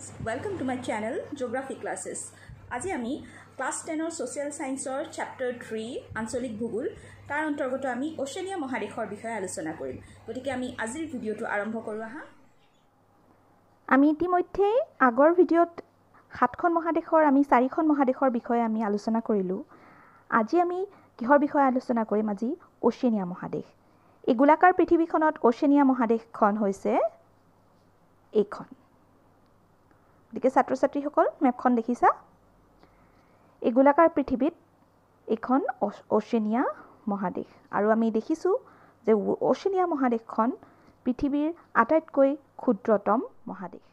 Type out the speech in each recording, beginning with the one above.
friends welcome to my channel geography classes আজি আমি class টেনৰ ছ'চিয়েল ছায়েন্সৰ চেপ্টাৰ থ্ৰী আঞ্চলিক ভূগোল তাৰ অন্তৰ্গত আমি অষ্ট্ৰেলিয়া মহাদেশৰ বিষয়ে আলোচনা কৰিম গতিকে আমি আজিৰ ভিডিঅ'টো আৰম্ভ কৰোঁ আহা আমি ইতিমধ্যেই আগৰ ভিডিঅ'ত সাতখন মহাদেশৰ আমি চাৰিখন মহাদেশৰ বিষয়ে আমি আলোচনা কৰিলোঁ আজি আমি কিহৰ বিষয়ে আলোচনা কৰিম আজি অষ্ট্ৰেলিয়া মহাদেশ এই গোলাকাৰ পৃথিৱীখনত অষ্ট্ৰেলিয়া মহাদেশখন হৈছে এইখন গতিকে ছাত্ৰ ছাত্ৰীসকল মেপখন দেখিছা এই গোলাকাৰ পৃথিৱীত এইখন অচিনিয়া মহাদেশ আৰু আমি দেখিছোঁ যে অচিনিয়া মহাদেশখন পৃথিৱীৰ আটাইতকৈ ক্ষুদ্ৰতম মহাদেশ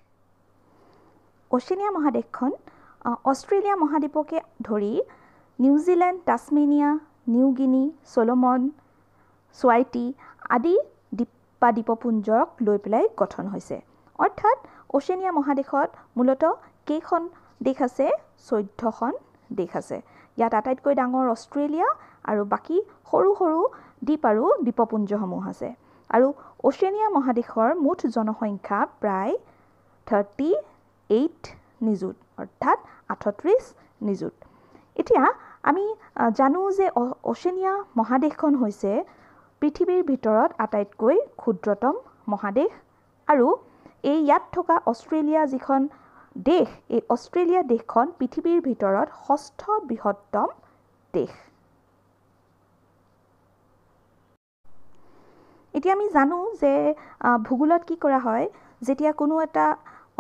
অচিনিয়া মহাদেশখন অষ্ট্ৰেলিয়া মহাদ্বীপকে ধৰি নিউজিলেণ্ড টাছমেনিয়া নিউগিনি চলমন চুৱাইটি আদি দ্বীপ বা দ্বীপপুঞ্জক লৈ পেলাই গঠন হৈছে অৰ্থাৎ অচেনিয়া মহাদেশত মূলতঃ কেইখন দেশ আছে চৈধ্যখন দেশ আছে ইয়াত আটাইতকৈ ডাঙৰ অষ্ট্ৰেলিয়া আৰু বাকী সৰু সৰু দ্বীপ আৰু দ্বীপপুঞ্জসমূহ আছে আৰু অচেনিয়া মহাদেশৰ মুঠ জনসংখ্যা প্ৰায় থাৰ্টি এইট নিযুত অৰ্থাৎ আঠত্ৰিছ নিযুত এতিয়া আমি জানো যে অচেনিয়া মহাদেশখন হৈছে পৃথিৱীৰ ভিতৰত আটাইতকৈ ক্ষুদ্ৰতম মহাদেশ আৰু এই ইয়াত থকা অষ্ট্ৰেলিয়া যিখন দেশ এই অষ্ট্ৰেলিয়া দেশখন পৃথিৱীৰ ভিতৰত ষষ্ঠ বৃহত্তম দেশ এতিয়া আমি জানো যে ভূগোলত কি কৰা হয় যেতিয়া কোনো এটা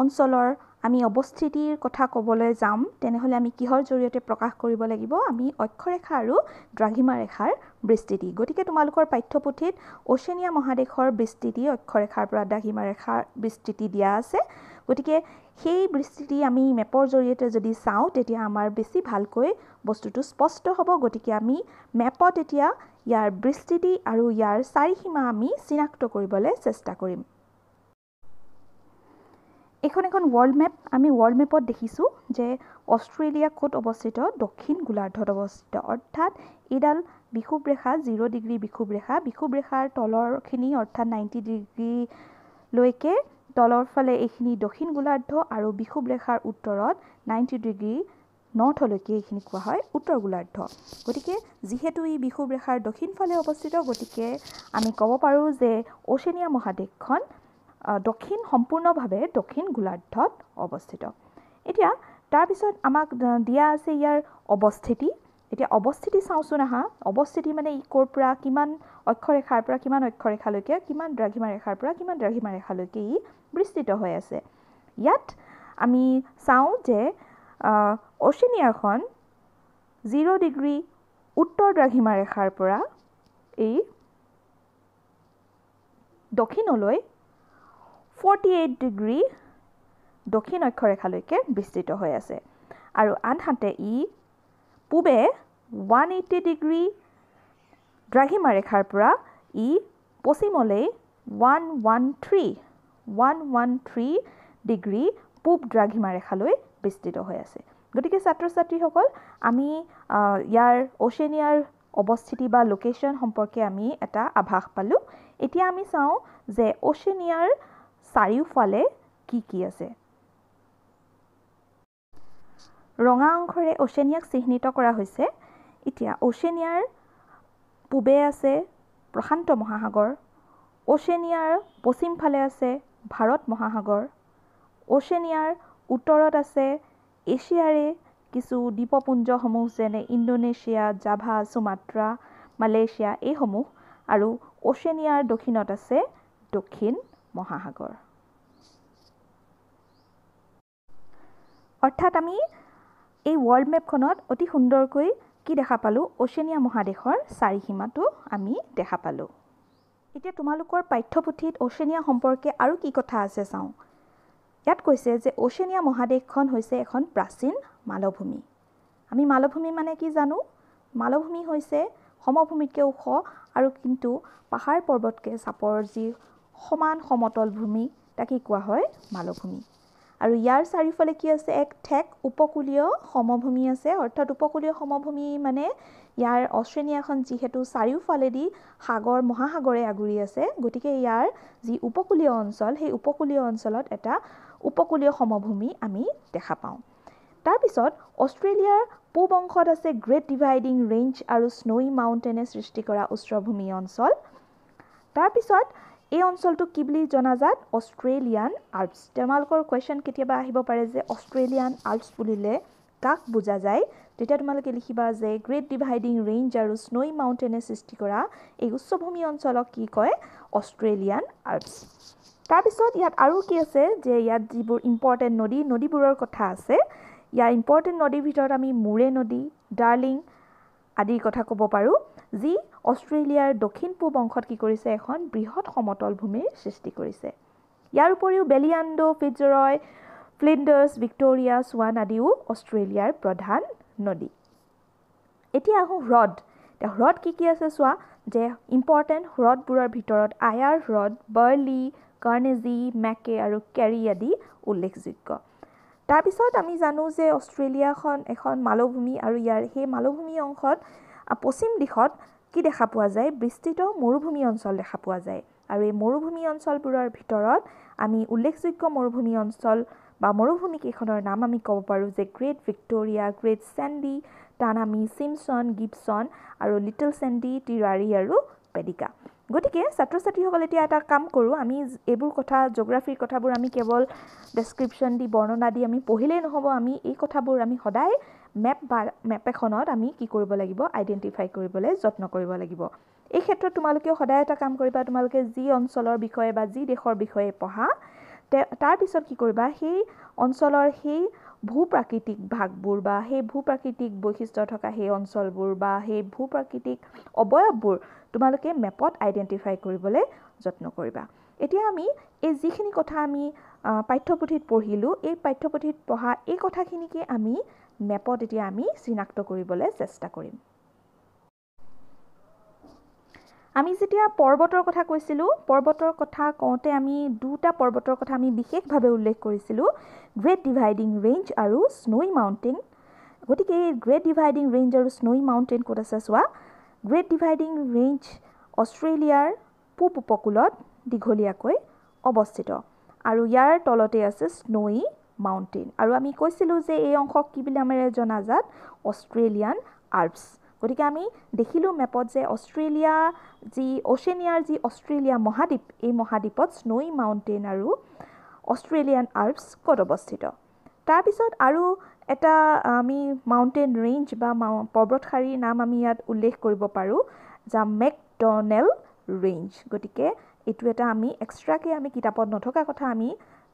অঞ্চলৰ আমি অৱস্থিতিৰ কথা ক'বলৈ যাম তেনেহ'লে আমি কিহৰ জৰিয়তে প্ৰকাশ কৰিব লাগিব আমি অক্ষৰেখা আৰু দ্ৰাঘিমা ৰেখাৰ বিস্তৃতি গতিকে তোমালোকৰ পাঠ্যপুথিত অচেনীয়া মহাদেশৰ বিস্তৃতি অক্ষৰেখাৰ পৰা দ্ৰাঘিমা ৰেখাৰ বিস্তৃতি দিয়া আছে গতিকে সেই বিস্তৃতি আমি মেপৰ জৰিয়তে যদি চাওঁ তেতিয়া আমাৰ বেছি ভালকৈ বস্তুটো স্পষ্ট হ'ব গতিকে আমি মেপত এতিয়া ইয়াৰ বিস্তৃতি আৰু ইয়াৰ চাৰিসীমা আমি চিনাক্ত কৰিবলৈ চেষ্টা কৰিম এইখন এখন ৱৰ্ল্ড মেপ আমি ৱৰ্ল্ড মেপত দেখিছোঁ যে অষ্ট্ৰেলিয়া ক'ত অৱস্থিত দক্ষিণ গোলাৰ্ধত অৱস্থিত অৰ্থাৎ এইডাল বিষুৱ ৰেখা জিৰ' ডিগ্ৰী বিষুৱ ৰেখা বিষুৱ ৰেখাৰ তলৰখিনি অৰ্থাৎ নাইণ্টি ডিগ্ৰীলৈকে তলৰ ফালে এইখিনি দক্ষিণ গোলাৰ্ধ আৰু বিষুৱ ৰেখাৰ উত্তৰত নাইণ্টি ডিগ্ৰী নৰ্থলৈকে এইখিনি কোৱা হয় উত্তৰ গোলাৰ্ধ গতিকে যিহেতু ই বিষুৱ দক্ষিণ ফালে অৱস্থিত গতিকে আমি ক'ব পাৰোঁ যে অ'চেনিয়া মহাদেশখন দক্ষিণ সম্পূৰ্ণভাৱে দক্ষিণ গোলাৰ্ধত অৱস্থিত এতিয়া তাৰপিছত আমাক দিয়া আছে ইয়াৰ অৱস্থিতি এতিয়া অৱস্থিতি চাওঁচোন আহা অৱস্থিতি মানে ই ক'ৰ পৰা কিমান অক্ষৰেখাৰ পৰা কিমান অক্ষৰেখালৈকে কিমান দ্ৰাঘিমা ৰেখাৰ পৰা কিমান দ্ৰাঘিমা ৰেখালৈকে ই বিস্তৃত হৈ আছে ইয়াত আমি চাওঁ যে অচিনিয়াখন জিৰ' ডিগ্ৰী উত্তৰ দ্ৰাঘিমা ৰেখাৰ পৰা এই দক্ষিণলৈ ফৰ্টি এইট ডিগ্ৰী দক্ষিণ অক্ষৰেখালৈকে বিস্তৃত হৈ আছে আৰু আনহাতে ই পূবে ওৱান এইটি ডিগ্ৰী দ্ৰাঘিমা ৰেখাৰ পৰা ই পশ্চিমলৈ one one three one one three degree পূব দ্ৰাঘিমা ৰেখালৈ বিস্তৃত হৈ আছে গতিকে ছাত্ৰ ছাত্ৰীসকল আমি ইয়াৰ অচেনিয়াৰ অৱস্থিতি বা লোকেশ্যন সম্পৰ্কে আমি এটা আভাস পালোঁ এতিয়া আমি চাওঁ যে অচেনিয়াৰ চাৰিওফালে কি কি আছে ৰঙা অংশৰে অচেনিয়াক চিহ্নিত কৰা হৈছে এতিয়া অচেনিয়াৰ পূবে আছে প্ৰশান্ত মহাসাগৰ অচেনিয়াৰ পশ্চিমফালে আছে ভাৰত মহাসাগৰ অচেনিয়াৰ উত্তৰত আছে এছিয়াৰে কিছু দ্বীপপুঞ্জসমূহ যেনে ইণ্ডোনেছিয়া জাভা চুমাত্ৰা মালেছিয়া এইসমূহ আৰু অচেনিয়াৰ দক্ষিণত আছে দক্ষিণ মহাসাগৰ অৰ্থাৎ আমি এই ৱৰ্ল্ড মেপখনত অতি সুন্দৰকৈ কি দেখা পালোঁ অচেনিয়া মহাদেশৰ চাৰিসীমাটো আমি দেখা পালোঁ এতিয়া তোমালোকৰ পাঠ্যপুথিত অচেনিয়া সম্পৰ্কে আৰু কি কথা আছে চাওঁ ইয়াত কৈছে যে অচেনিয়া মহাদেশখন হৈছে এখন প্ৰাচীন মালভূমি আমি মালভূমি মানে কি জানো মালভূমি হৈছে সমভূমিতকৈ ওখ আৰু কিন্তু পাহাৰ পৰ্বতকৈ চাপৰ যি সমান সমতল ভূমি তাকে কোৱা হয় মালভূমি আৰু ইয়াৰ চাৰিওফালে কি আছে এক ঠেক উপকূলীয় সমভূমি আছে অৰ্থাৎ উপকূলীয় সমভূমি মানে ইয়াৰ অষ্ট্ৰেলিয়াখন যিহেতু চাৰিওফালেদি সাগৰ মহাসাগৰে আগুৰি আছে গতিকে ইয়াৰ যি উপকূলীয় অঞ্চল সেই উপকূলীয় অঞ্চলত এটা উপকূলীয় সমভূমি আমি দেখা পাওঁ তাৰপিছত অষ্ট্ৰেলিয়াৰ পূব অংশত আছে গ্ৰেট ডিভাইডিং ৰেঞ্জ আৰু স্নৈ মাউণ্টেনে সৃষ্টি কৰা উচ্চভূমি অঞ্চল তাৰপিছত এই অঞ্চলটো কি বুলি জনাজাত অষ্ট্ৰেলিয়ান আল্পছ তোমালোকৰ কুৱেশ্যন কেতিয়াবা আহিব পাৰে যে অষ্ট্ৰেলিয়ান আল্পছ বুলিলে কাক বুজা যায় তেতিয়া তোমালোকে লিখিবা যে গ্ৰেট ডিভাইডিং ৰেঞ্জ আৰু স্নৈ মাউণ্টেনে সৃষ্টি কৰা এই উচ্চভূমি অঞ্চলক কি কয় অষ্ট্ৰেলিয়ান আল্পছ তাৰপিছত ইয়াত আৰু কি আছে যে ইয়াত যিবোৰ ইম্পৰ্টেণ্ট নদী নদীবোৰৰ কথা আছে ইয়াৰ ইম্পৰ্টেণ্ট নদীৰ ভিতৰত আমি মূৰে নদী ডাৰ্লিং আদিৰ কথা ক'ব পাৰোঁ যি অষ্ট্ৰেলিয়াৰ দক্ষিণ পূব অংশত কি কৰিছে এখন বৃহৎ সমতল ভূমিৰ সৃষ্টি কৰিছে ইয়াৰ উপৰিও বেলিয়াণ্ডো ফিজৰয় ফ্লিণ্ডাৰ্ছ ভিক্টৰিয়া চোৱান আদিও অষ্ট্ৰেলিয়াৰ প্ৰধান নদী এতিয়া আহোঁ হ্ৰদ এতিয়া হ্ৰদ কি কি আছে চোৱা যে ইম্পৰ্টেণ্ট হ্ৰদবোৰৰ ভিতৰত আয়াৰ হ্ৰদ বাৰ্লি কাৰ্নেজি মেকে আৰু কেৰি আদি উল্লেখযোগ্য তাৰপিছত আমি জানো যে অষ্ট্ৰেলিয়াখন এখন মালভূমি আৰু ইয়াৰ সেই মালভূমি অংশত পশ্চিম দিশত কি দেখা পোৱা যায় বিস্তৃত মৰুভূমি অঞ্চল দেখা পোৱা যায় আৰু এই মৰুভূমি অঞ্চলবোৰৰ ভিতৰত আমি উল্লেখযোগ্য মৰুভূমি অঞ্চল বা মৰুভূমিকেইখনৰ নাম আমি ক'ব পাৰোঁ যে Great Victoria Great Sandy Tanami Simpson Gibson আৰু লিটল চেণ্ডি টিৰাৰী আৰু পেডিকা গতিকে ছাত্ৰ ছাত্ৰীসকলে এতিয়া এটা কাম কৰোঁ আমি এইবোৰ কথা জিঅ'গ্ৰাফিৰ কথাবোৰ আমি কেৱল ডেছক্ৰিপশ্যন দি বৰ্ণনা দি আমি পঢ়িলেই নহ'ব আমি এই কথাবোৰ আমি সদায় মেপ বা মেপ এখনত আমি কি কৰিব লাগিব আইডেণ্টিফাই কৰিবলৈ যত্ন কৰিব লাগিব এই ক্ষেত্ৰত তোমালোকেও সদায় এটা কাম কৰিবা তোমালোকে যি অঞ্চলৰ বিষয়ে বা যি দেশৰ বিষয়ে পঢ়া তাৰপিছত কি কৰিবা সেই অঞ্চলৰ সেই ভূ প্ৰাকৃতিক ভাগবোৰ বা সেই ভূ প্ৰাকৃতিক বৈশিষ্ট্য থকা সেই অঞ্চলবোৰ বা সেই ভূ প্ৰাকৃতিক অৱয়ববোৰ তোমালোকে মেপত আইডেণ্টিফাই কৰিবলৈ যত্ন কৰিবা এতিয়া আমি এই যিখিনি কথা আমি পাঠ্যপুথিত পঢ়িলোঁ এই পাঠ্যপুথিত পঢ়া এই কথাখিনিকে আমি মেপত এতিয়া আমি চিনাক্ত কৰিবলৈ চেষ্টা কৰিম আমি যেতিয়া পৰ্বতৰ কথা কৈছিলোঁ পৰ্বতৰ কথা কওঁতে আমি দুটা পৰ্বতৰ কথা আমি বিশেষভাৱে উল্লেখ কৰিছিলোঁ গ্ৰেট ডিভাইডিং ৰেঞ্জ আৰু স্নৈ মাউণ্টেইন গতিকে এই গ্ৰেট ডিভাইডিং ৰেঞ্জ আৰু স্নৈ মাউণ্টেইন ক'ত আছে চোৱা গ্ৰেট ডিভাইডিং ৰেঞ্জ অষ্ট্ৰেলিয়াৰ পূব উপকূলত দীঘলীয়াকৈ অৱস্থিত আৰু ইয়াৰ তলতে আছে স্নোই মাউণ্টেইন আৰু আমি কৈছিলোঁ যে এই অংশক কি বুলি আমাৰ জনাজাত অষ্ট্ৰেলিয়ান আৰ্পছ গতিকে আমি দেখিলোঁ মেপত যে অষ্ট্ৰেলিয়া যি অ'চেনিয়াৰ যি অষ্ট্ৰেলিয়া মহাদ্বীপ এই মহাদ্বীপত স্নোই মাউণ্টেইন আৰু অষ্ট্ৰেলিয়ান আৰ্পছ ক'ত অৱস্থিত তাৰপিছত আৰু এটা আমি মাউণ্টেইন ৰেঞ্জ বা পৰ্বতশাৰীৰ নাম আমি ইয়াত উল্লেখ কৰিব পাৰোঁ যা মেকডনেল ৰেঞ্জ গতিকে এইটো এটা আমি এক্সট্ৰাকৈ আমি কিতাপত নথকা কথা আমি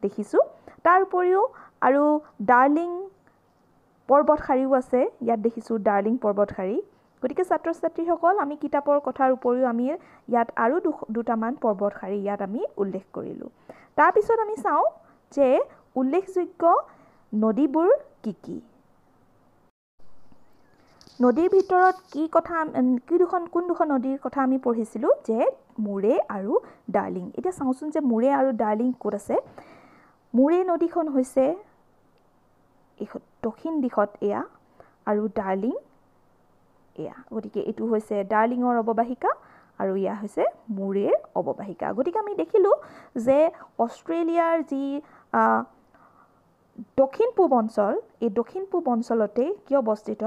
দেখিছোঁ তাৰ উপৰিও আৰু ডাৰ্লিং পৰ্বত শাৰীও আছে ইয়াত দেখিছোঁ ডাৰ্লিং পৰ্বত শাৰী গতিকে ছাত্ৰ ছাত্ৰীসকল আমি কিতাপৰ কথাৰ উপৰিও আমি ইয়াত আৰু দুটামান পৰ্বত শাৰী ইয়াত আমি উল্লেখ কৰিলোঁ তাৰপিছত আমি চাওঁ যে উল্লেখযোগ্য নদীবোৰ কি কি নদীৰ ভিতৰত কি কথা কি দুখন কোন দুখন নদীৰ কথা আমি পঢ়িছিলোঁ যে মুৰে আৰু ডাৰ্লিং এতিয়া চাওঁচোন যে মুৰে আৰু ডাৰ্লিং ক'ত আছে মুৰে নদীখন হৈছে দক্ষিণ দিশত এয়া আৰু ডাৰ্লিং এয়া গতিকে এইটো হৈছে ডাৰ্লিঙৰ অৱবাহিকা আৰু এয়া হৈছে মুৰেৰ অৱবাহিকা গতিকে আমি দেখিলোঁ যে অষ্ট্ৰেলিয়াৰ যি দক্ষিণ পূব অঞ্চল এই দক্ষিণ পূব অঞ্চলতেই কিয় অৱস্থিত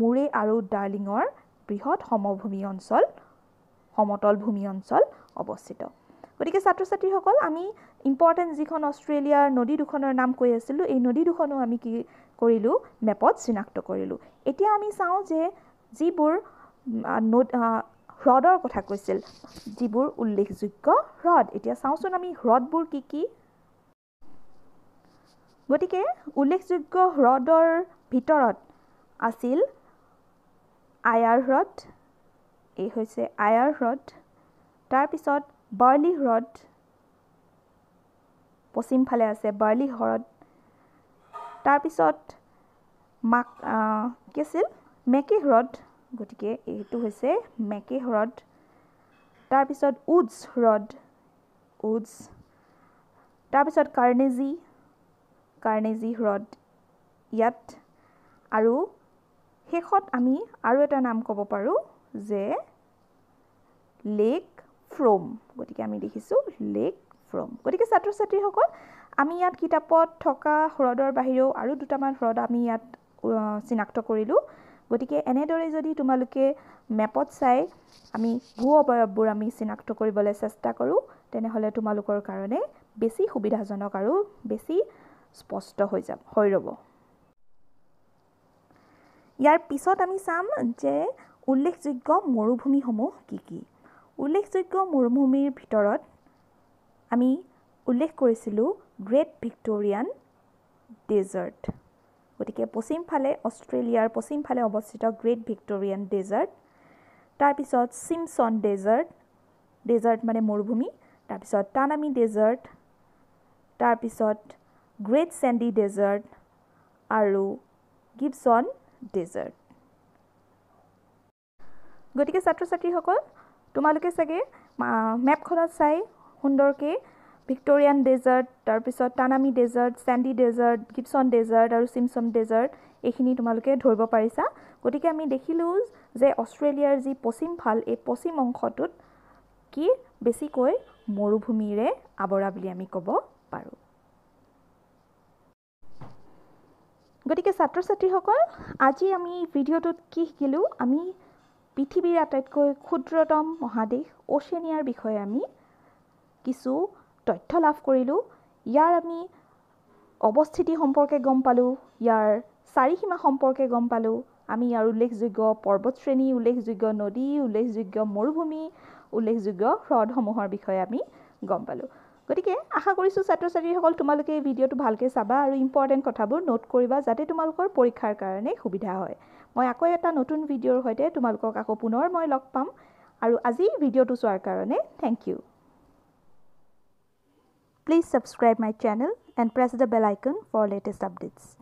মুৰে আৰু ডাৰ্লিঙৰ বৃহৎ সমভূমি অঞ্চল সমতল ভূমি অঞ্চল অৱস্থিত গতিকে ছাত্ৰ ছাত্ৰীসকল আমি ইম্পৰ্টেণ্ট যিখন অষ্ট্ৰেলিয়াৰ নদী দুখনৰ নাম কৈ আছিলোঁ এই নদী দুখনো আমি কি কৰিলোঁ মেপত চিনাক্ত কৰিলোঁ এতিয়া আমি চাওঁ যে যিবোৰ হ্ৰদৰ কথা কৈছিল যিবোৰ উল্লেখযোগ্য হ্ৰদ এতিয়া চাওঁচোন আমি হ্ৰদবোৰ কি কি গতিকে উল্লেখযোগ্য হ্ৰদৰ ভিতৰত আছিল আয়াৰ হ্ৰদ এই হৈছে আয়াৰ হ্ৰদ তাৰপিছত বাৰ্লি হ্ৰদ পশ্চিমফালে আছে বাৰ্লি হ্ৰদ তাৰপিছত মাক কি আছিল মেকি হ্ৰদ গতিকে এইটো হৈছে মেকি হ্ৰদ তাৰপিছত উডছ হ্ৰদ উডছ তাৰপিছত কাৰ্নেজি কাৰ্নেজি হ্ৰদ ইয়াত আৰু শেষত আমি আৰু এটা নাম ক'ব পাৰোঁ যে লেক ফ্ৰম গতিকে আমি দেখিছোঁ লেক ফ্ৰম গতিকে ছাত্ৰ ছাত্ৰীসকল আমি ইয়াত কিতাপত থকা হ্ৰদৰ বাহিৰেও আৰু দুটামান হ্ৰদ আমি ইয়াত চিনাক্ত কৰিলোঁ গতিকে এনেদৰে যদি তোমালোকে মেপত চাই আমি ভূ অৱয়ববোৰ আমি চিনাক্ত কৰিবলৈ চেষ্টা কৰোঁ তেনেহ'লে তোমালোকৰ কাৰণে বেছি সুবিধাজনক আৰু বেছি স্পষ্ট হৈ যাব হৈ ৰ'ব ইয়াৰ পিছত আমি চাম যে উল্লেখযোগ্য মৰুভূমিসমূহ কি কি উল্লেখযোগ্য মৰুভূমিৰ ভিতৰত আমি উল্লেখ কৰিছিলোঁ গ্ৰেট ভিক্টৰিয়ান ডেজাৰ্ট গতিকে পশ্চিমফালে অষ্ট্ৰেলিয়াৰ পশ্চিমফালে অৱস্থিত গ্ৰেট ভিক্টৰিয়ান ডেজাৰ্ট তাৰপিছত চিমছন ডেজাৰ্ট ডেজাৰ্ট মানে মৰুভূমি তাৰপিছত টানামি ডেজাৰ্ট তাৰপিছত গ্ৰেট চেণ্ডি ডেজাৰ্ট আৰু গিবছন ডেজাৰ্ট গতিকে ছাত্ৰ ছাত্ৰীসকল তোমালোকে চাগে মেপখনত চাই সুন্দৰকৈ ভিক্টৰিয়ান ডেজাৰ্ট তাৰপিছত Tanami desert Sandy desert Gibson desert আৰু চিমচম ডেজাৰ্ট এইখিনি তোমালোকে ধৰিব পাৰিছা গতিকে আমি দেখিলোঁ যে অষ্ট্ৰেলিয়াৰ যি পশ্চিম ফাল এই পশ্চিম অংশটোত কি বেছিকৈ মৰুভূমিৰে আৱৰা বুলি আমি ক'ব পাৰোঁ গতিকে ছাত্ৰ ছাত্ৰীসকল আজি আমি ভিডিঅ'টোত কি শিকিলোঁ আমি পৃথিৱীৰ আটাইতকৈ ক্ষুদ্ৰতম মহাদেশ অ'চেনিয়াৰ বিষয়ে আমি কিছু তথ্য লাভ কৰিলোঁ ইয়াৰ আমি অৱস্থিতি সম্পৰ্কে গম পালোঁ ইয়াৰ চাৰিসীমা সম্পৰ্কে গম পালোঁ আমি ইয়াৰ উল্লেখযোগ্য পৰ্বত শ্ৰেণী উল্লেখযোগ্য নদী উল্লেখযোগ্য মৰুভূমি উল্লেখযোগ্য হ্ৰদসমূহৰ বিষয়ে আমি গম পালোঁ গতিকে আশা কৰিছোঁ ছাত্ৰ ছাত্ৰীসকল তোমালোকে এই ভিডিঅ'টো ভালকৈ চাবা আৰু ইম্পৰ্টেণ্ট কথাবোৰ নোট কৰিবা যাতে তোমালোকৰ পৰীক্ষাৰ কাৰণে সুবিধা হয় মই আকৌ এটা নতুন ভিডিঅ'ৰ সৈতে তোমালোকক আকৌ পুনৰ মই লগ পাম আৰু আজি ভিডিঅ'টো চোৱাৰ কাৰণে thank you please subscribe my channel and press the bell icon for latest updates